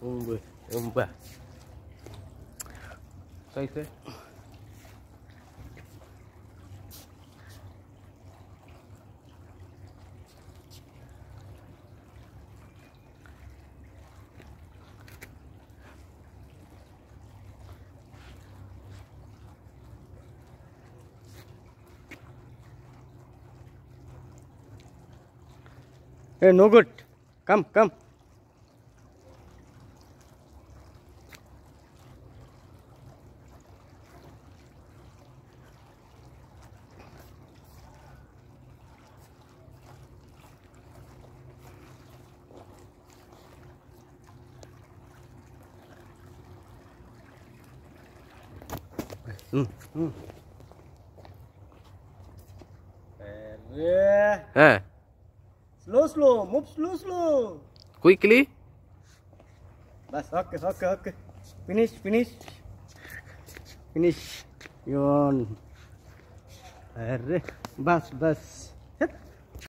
un bự un bự xoay xoay Hey, no good. Come, come. Hmm. Eh. Slow slow, move slow slow. Quickly. Bas, okay, okay, okay. Finish, finish. Finish. Yon. eh Bas, bas. Hit.